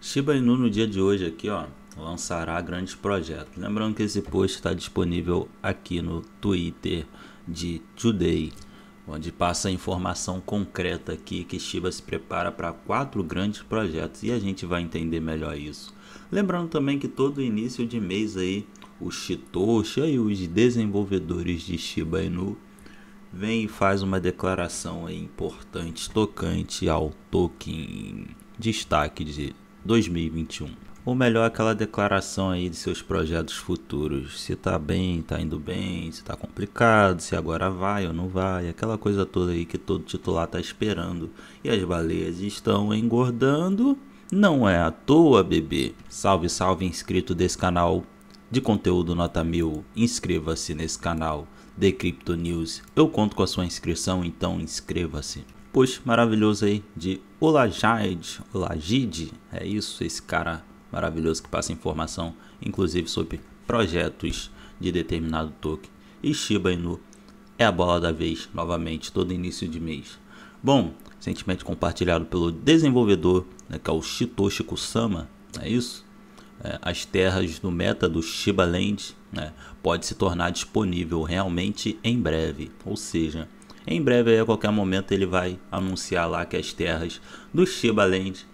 Shiba Inu no dia de hoje aqui, ó, lançará grandes projetos. Lembrando que esse post está disponível aqui no Twitter de Today, onde passa a informação concreta aqui que Shiba se prepara para quatro grandes projetos e a gente vai entender melhor isso. Lembrando também que todo início de mês aí, o Shitoshi e os desenvolvedores de Shiba Inu vem e faz uma declaração importante tocante ao token destaque de 2021. Ou melhor, é aquela declaração aí de seus projetos futuros. Se tá bem, tá indo bem, se tá complicado, se agora vai ou não vai, aquela coisa toda aí que todo titular tá esperando. E as baleias estão engordando. Não é à toa, bebê. Salve, salve, inscrito desse canal de conteúdo nota mil. Inscreva-se nesse canal de Crypto News. Eu conto com a sua inscrição, então inscreva-se post maravilhoso aí de Olajide, Olajide, é isso, esse cara maravilhoso que passa informação, inclusive sobre projetos de determinado token. E Shiba Inu é a bola da vez, novamente, todo início de mês. Bom, recentemente compartilhado pelo desenvolvedor, né, que é o Shitoshi Kusama, é isso? É, as terras do meta do Shiba Land né, pode se tornar disponível realmente em breve, ou seja, em breve, a qualquer momento, ele vai anunciar lá que as terras do Shiba Land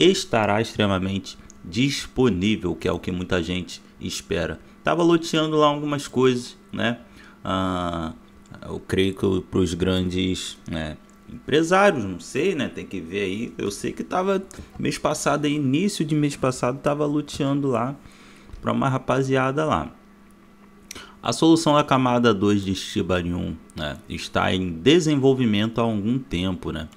estará extremamente disponível, que é o que muita gente espera. Tava loteando lá algumas coisas, né? Ah, eu creio que para os grandes né, empresários, não sei, né? Tem que ver aí. Eu sei que tava mês passado, início de mês passado, tava loteando lá para uma rapaziada lá. A solução da camada 2 de Shibarium né, está em desenvolvimento há algum tempo. Né?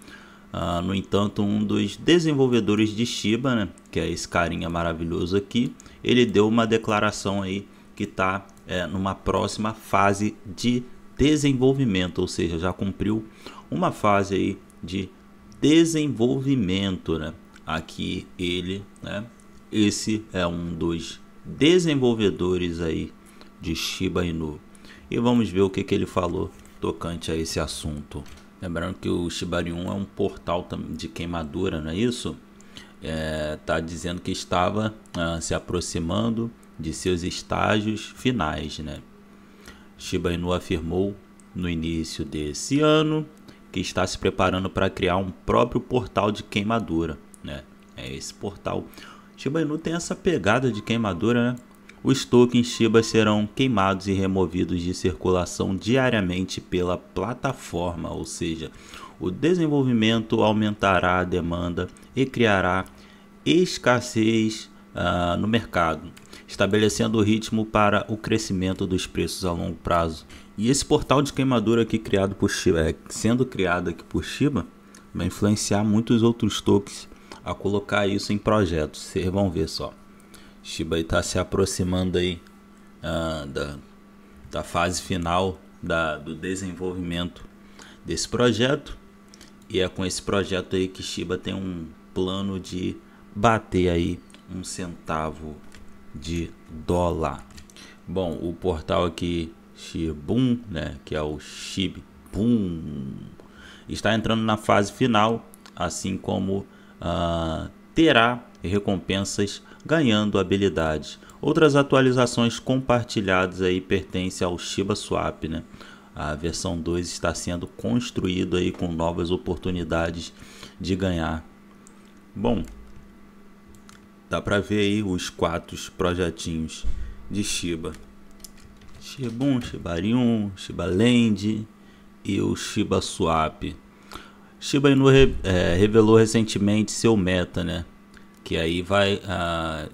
Ah, no entanto, um dos desenvolvedores de Shiba, né, que é esse carinha maravilhoso aqui, ele deu uma declaração aí que está é, numa próxima fase de desenvolvimento, ou seja, já cumpriu uma fase aí de desenvolvimento, né? Aqui ele, né? Esse é um dos desenvolvedores aí de Shiba Inu. E vamos ver o que, que ele falou tocante a esse assunto. Lembrando que o Shiba Inu é um portal de queimadura, não é isso? Está é, tá dizendo que estava ah, se aproximando de seus estágios finais. Né? Shiba Inu afirmou no início desse ano que está se preparando para criar um próprio portal de queimadura. Né? É esse portal. Shiba Inu tem essa pegada de queimadura, né? os tokens Shiba serão queimados e removidos de circulação diariamente pela plataforma, ou seja, o desenvolvimento aumentará a demanda e criará escassez uh, no mercado, estabelecendo o ritmo para o crescimento dos preços a longo prazo. E esse portal de queimadura aqui criado por Shiba, eh, sendo criado aqui por Shiba, vai influenciar muitos outros tokens a colocar isso em projetos. Vocês vão ver só. Shiba está se aproximando aí uh, da, da fase final da, do desenvolvimento desse projeto. E é com esse projeto aí que Shiba tem um plano de bater aí um centavo de dólar. Bom, o portal aqui Shibum, né, que é o Shibum, está entrando na fase final, assim como uh, terá recompensas ganhando habilidades. Outras atualizações compartilhadas aí pertencem ao Shiba Swap, né? A versão 2 está sendo construída aí com novas oportunidades de ganhar. Bom, dá para ver aí os quatro projetinhos de Shiba. Shibun, Shibarium, Land e o Shiba Swap. Shiba Inu re, é, revelou recentemente seu meta, né? Que aí vai ah,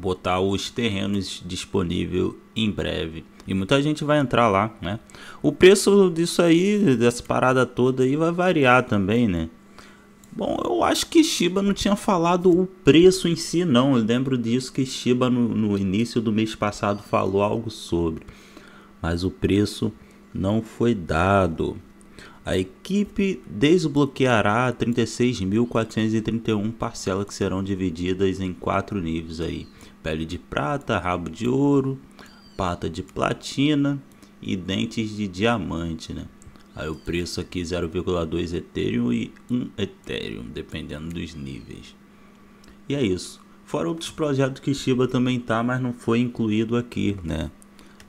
botar os terrenos disponível em breve. E muita gente vai entrar lá, né? O preço disso aí, dessa parada toda aí, vai variar também, né? Bom, eu acho que Shiba não tinha falado o preço em si, não. Eu lembro disso que Shiba no, no início do mês passado falou algo sobre. Mas o preço não foi dado. A equipe desbloqueará 36.431 parcelas que serão divididas em quatro níveis aí: pele de prata, rabo de ouro, pata de platina e dentes de diamante, né? Aí o preço aqui 0,2 Ethereum e 1 Ethereum, dependendo dos níveis. E é isso. Fora outros projetos que Shiba também tá, mas não foi incluído aqui, né?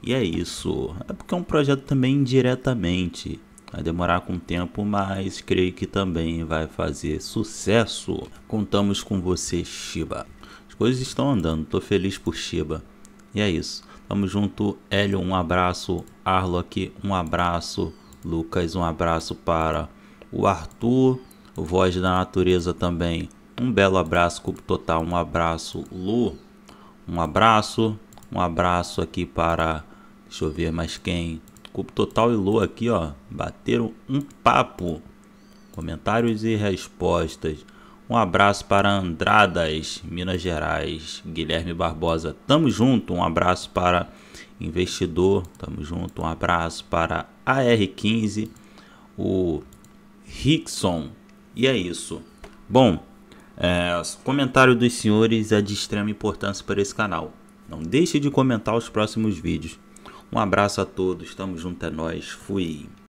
E é isso. É porque é um projeto também indiretamente. Vai demorar com o tempo, mas creio que também vai fazer sucesso. Contamos com você, Shiba. As coisas estão andando, tô feliz por Shiba. E é isso. Tamo junto, Hélio, um abraço, Arlock, um abraço, Lucas, um abraço para o Arthur, o Voz da Natureza também. Um belo abraço, Cubo Total, um abraço, Lu, um abraço, um abraço aqui para, deixa eu ver mais quem, Cupo Total e Lua aqui, ó, bateram um papo. Comentários e respostas. Um abraço para Andradas, Minas Gerais, Guilherme Barbosa. Tamo junto, um abraço para Investidor, tamo junto, um abraço para AR15, o Rickson. E é isso. Bom, é, comentário dos senhores é de extrema importância para esse canal. Não deixe de comentar os próximos vídeos. Um abraço a todos, tamo junto, é nós, fui.